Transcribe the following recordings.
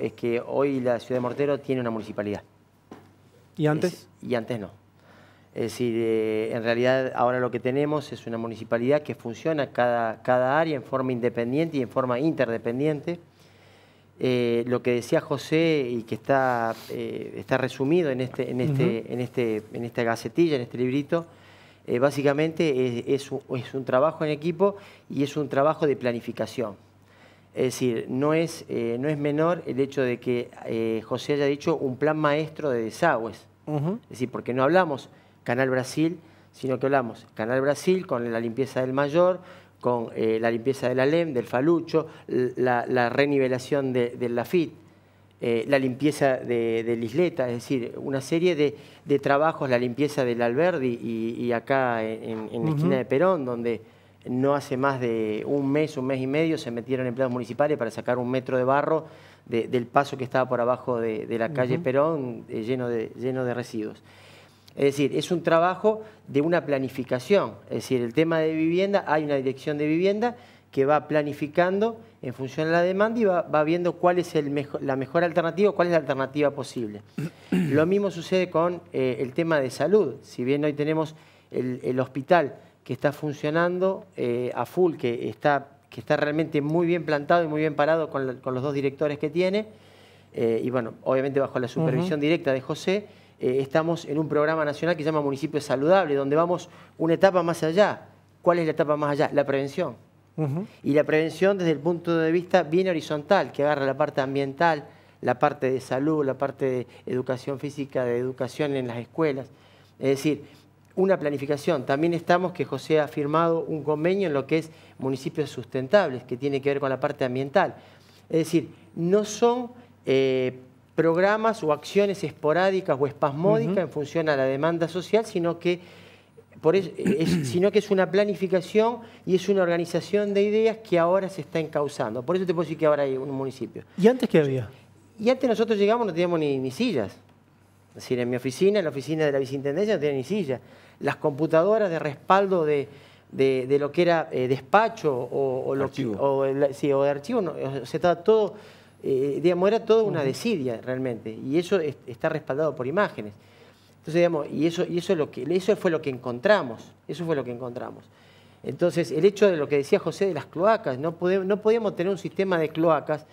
es que hoy la ciudad de Mortero tiene una municipalidad. ¿Y antes? y antes no. Es decir, eh, en realidad ahora lo que tenemos es una municipalidad que funciona cada, área en forma independiente y en forma interdependiente. Eh, lo que decía José y que está, eh, resumido este, este, este, en, esta gacetilla, en este librito, básicamente es un trabajo en equipo y es un trabajo de planificación. Es decir, no es, eh, no es menor el hecho de que eh, José haya dicho un plan maestro de desagües. Es decir, porque no hablamos Canal Brasil, sino que hablamos Canal Brasil con la limpieza del mayor, con eh, la limpieza del alem, del falucho, la, renivelación del lafit, la limpieza de, del isleta, es decir, una serie de, trabajos, la limpieza del Alberdi y, acá en, la esquina de Perón, donde no hace más de un mes, un mes y medio, se metieron empleados municipales para sacar un metro de barro del paso que estaba por abajo de, la calle Perón, eh, lleno, de, lleno de residuos. Es decir, es un trabajo de una planificación. Es decir, el tema de vivienda, hay una dirección de vivienda que va planificando en función de la demanda y va, viendo cuál es el la mejor alternativa, cuál es la alternativa posible. Lo mismo sucede con eh, el tema de salud. Si bien hoy tenemos el, el hospital que está funcionando eh, a full, que está, que está realmente muy bien plantado y muy bien parado con, los dos directores que tiene. Eh, y bueno, obviamente bajo la supervisión directa de José, eh, estamos en un programa nacional que se llama Municipio Saludable, donde vamos una etapa más allá. ¿Cuál es la etapa más allá? La prevención. Y la prevención desde el punto de vista bien horizontal, que agarra la parte ambiental, la parte de salud, la parte de educación física, de educación en las escuelas. Es decir, una planificación. También estamos que José ha firmado un convenio en lo que es municipios sustentables, que tiene que ver con la parte ambiental. Es decir, no son eh, programas o acciones esporádicas o espasmódicas en función a la demanda social, sino que, eh, es, sino que es una planificación y es una organización de ideas que ahora se está encauzando. Por eso te puedo decir que ahora hay un municipio. ¿Y antes qué había? Y antes nosotros llegamos no teníamos ni, ni sillas. Es decir, en mi oficina, en la oficina de la viceintendencia, no tenía ni silla. Las computadoras de respaldo de, lo que era eh, despacho o, de archivo, se o todo, eh, digamos, era todo una desidia realmente. Y eso está respaldado por imágenes. Entonces, digamos, y eso, y eso, es lo que, eso fue lo que encontramos. Eso fue lo que encontramos. Entonces, el hecho de lo que decía José de las cloacas, no, no podíamos tener un sistema de cloacas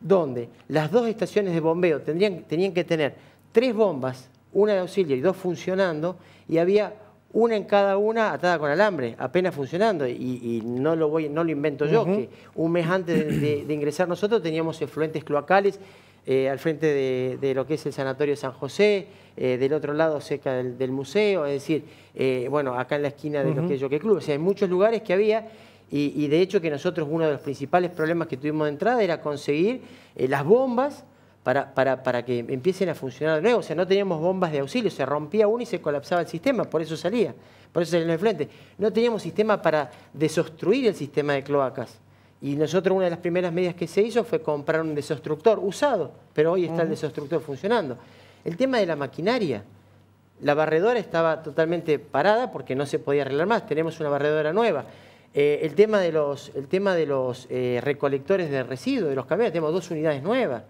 donde las dos estaciones de bombeo tendrían, tenían que tener tres bombas, una de auxilio y dos funcionando, y había una en cada una atada con alambre, apenas funcionando, y, no, lo voy, no lo invento yo, que un mes antes de, ingresar nosotros teníamos efluentes cloacales eh, al frente de, lo que es el Sanatorio San José, eh, del otro lado cerca del, museo, es decir, eh, bueno, acá en la esquina de lo que es Club, o sea, hay muchos lugares que había, y, y, de hecho que nosotros uno de los principales problemas que tuvimos de entrada era conseguir las bombas, para, para, para, que empiecen a funcionar de nuevo. O sea, no teníamos bombas de auxilio, se rompía uno y se colapsaba el sistema, por eso salía, por eso salía en el frente. No teníamos sistema para desostruir el sistema de cloacas. Y nosotros una de las primeras medidas que se hizo fue comprar un desostructor usado, pero hoy está el desostructor funcionando. El tema de la maquinaria. La barredora estaba totalmente parada porque no se podía arreglar más. Tenemos una barredora nueva. Eh, el tema de los, el tema de los eh, recolectores de residuos, de los camiones, tenemos dos unidades nuevas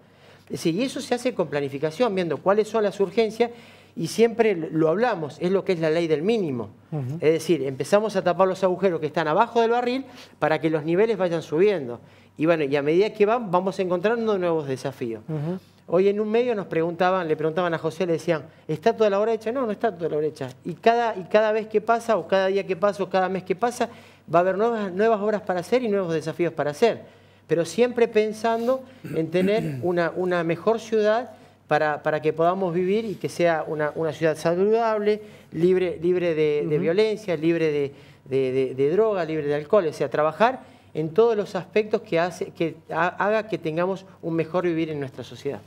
y eso se hace con planificación, viendo cuáles son las urgencias y siempre lo hablamos, es lo que es la ley del mínimo. Es decir, empezamos a tapar los agujeros que están abajo del barril para que los niveles vayan subiendo. Y bueno, y a medida que van, vamos encontrando nuevos desafíos. Hoy en un medio nos preguntaban, le preguntaban a José, le decían, ¿está toda la hecha? No, no está toda la hecha. Y cada, y cada vez que pasa, o cada día que pasa, o cada mes que pasa, va a haber nuevas, nuevas obras para hacer y nuevos desafíos para hacer pero siempre pensando en tener una, mejor ciudad para, que podamos vivir y que sea una, ciudad saludable, libre, de, violencia, libre de, droga, libre de alcohol, o sea, trabajar en todos los aspectos que, que haga que tengamos un mejor vivir en nuestra sociedad.